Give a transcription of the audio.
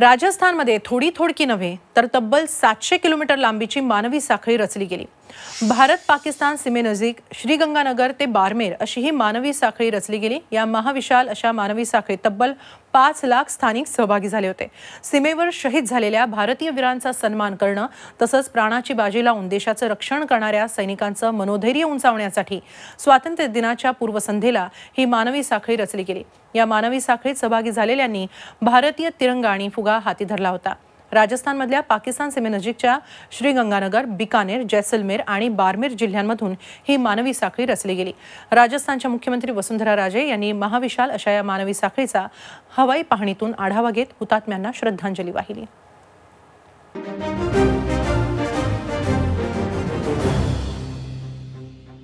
राजस्थानमध्ये थोडी थोडकी नव्हे तर तब्बल सातशे किलोमीटर लांबीची मानवी साखळी रचली गेली भारत पाकिस्तान सीमेनजीक श्रीगंगानगर ते बारमेर अशी ही मानवी साखळी रचली गेली या महाविशाल अशा मानवी साखळीत तब्बल पाच लाख स्थानिक सहभागी झाले होते सीमेवर शहीद झालेल्या भारतीय वीरांचा सन्मान करणं तसंच प्राणाची बाजी लावून देशाचं रक्षण करणाऱ्या सैनिकांचं मनोधैर्य उंचावण्यासाठी स्वातंत्र्य दिनाच्या पूर्वसंध्येला ही मानवी साखळी रचली गेली या मानवी साखळीत सहभागी झालेल्यांनी भारतीय तिरंगा आणि फुगा हाती धरला होता राजस्थानमधल्या पाकिस्तान सीमेनजीकच्या श्रीगंगानगर बिकानेर जैसलमेर आणि बारमेर जिल्ह्यांमधून ही मानवी साखळी रचली गेली राजस्थानच्या मुख्यमंत्री वसुंधरा राजे यांनी महाविशाल अशा या मानवी साखळीचा हवाई पाहणीतून आढावा घेत हुतात्म्यांना श्रद्धांजली वाहिली